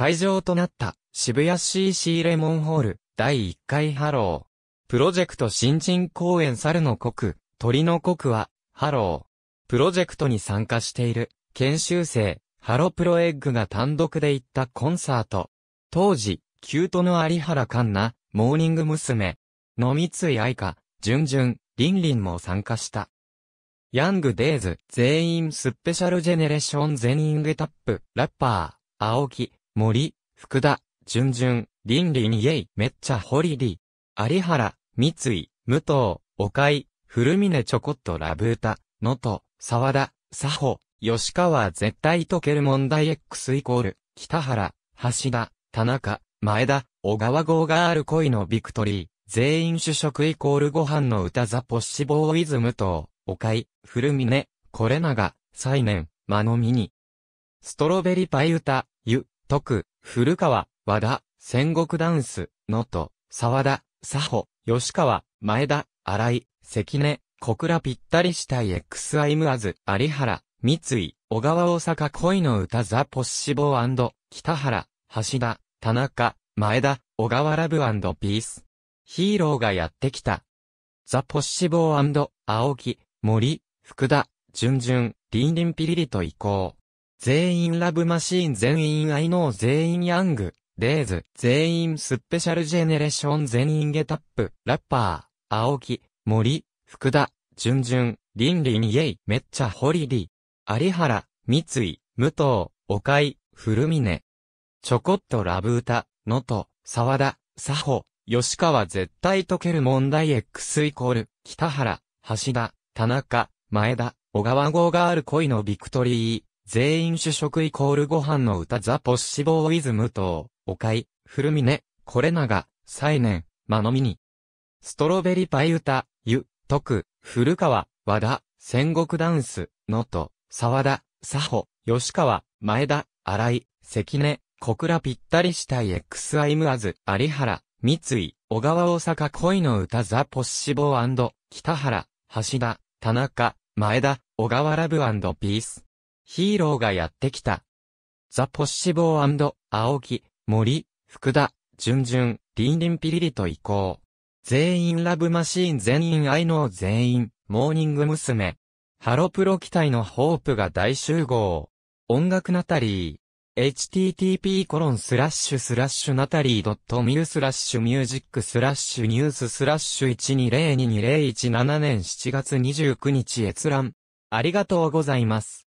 会場となった渋谷 CC レモンホール第1回ハロー。プロジェクト新人公演猿の国、鳥の国はハロー。プロジェクトに参加している研修生ハロプロエッグが単独で行ったコンサート。当時、キュートの有原ンナ、モーニング娘。の三井愛花、じゅんじゅん、りんりんも参加した。ヤングデイズ、全員スペシャルジェネレーション全員ゲタップ、ラッパー、青木、森、福田、順々、りんりイェイ、めっちゃホリディ。有原、三井、武藤、岡井、古峰ちょこっとラブータ、野登、沢田、佐保、吉川絶対解ける問題 X イコール、北原、橋田、田中、前田、小川号がある恋のビクトリー、全員主食イコールご飯の歌ザポッシボーイズ武藤、岡井、古峰、これなが、再年、間のみに。ストロベリパイ歌、ゆ、徳、古川、和田、戦国ダンス、能登、沢田、佐保、吉川、前田、荒井、関根、小倉ぴったり死体 XI ムアズ、有原、三井、小川大阪恋の歌ザ・ポッシボー北原、橋田、田中、前田、小川ラブピース。ヒーローがやってきた。ザ・ポッシボー青木、森、福田、順々、リンリンピリリと行こう。全員ラブマシーン全員アイノー全員ヤング、デイズ、全員スペシャルジェネレーション全員ゲタップ、ラッパー、青木、森、福田、じゅリン、リン、イェイ、めっちゃホリディ、有原、三井、武藤、岡井、古峰。ちょこっとラブ歌、のと、沢田、佐保、吉川絶対解ける問題 X イコール、北原、橋田、田中、前田、小川号がある恋のビクトリー。全員主食イコールご飯の歌ザ・ポッシボーイズム等、おかい、古峰、これなが、再年、まのみに。ストロベリパイ歌、ゆ、徳、古川、和田、戦国ダンス、のと、沢田、佐保、吉川、前田、荒井、関根、小倉ぴったりしたい X アイムアズ、有原、三井、小川大阪恋の歌ザ・ポッシボー北原、橋田、田中、前田、小川ラブピース。ヒーローがやってきた。ザ・ポッシボー青木、森、福田、ジジュンュン、リンリンピリリと移行。全員ラブマシーン全員愛の全員、モーニング娘。ハロプロ期待のホープが大集合。音楽ナタリー。http コロンスラッシュスラッシュナタリー m i スラッシュミュージックスラッシュニューススラッシュ1 2 0 2 0 1 7年7月29日閲覧。ありがとうございます。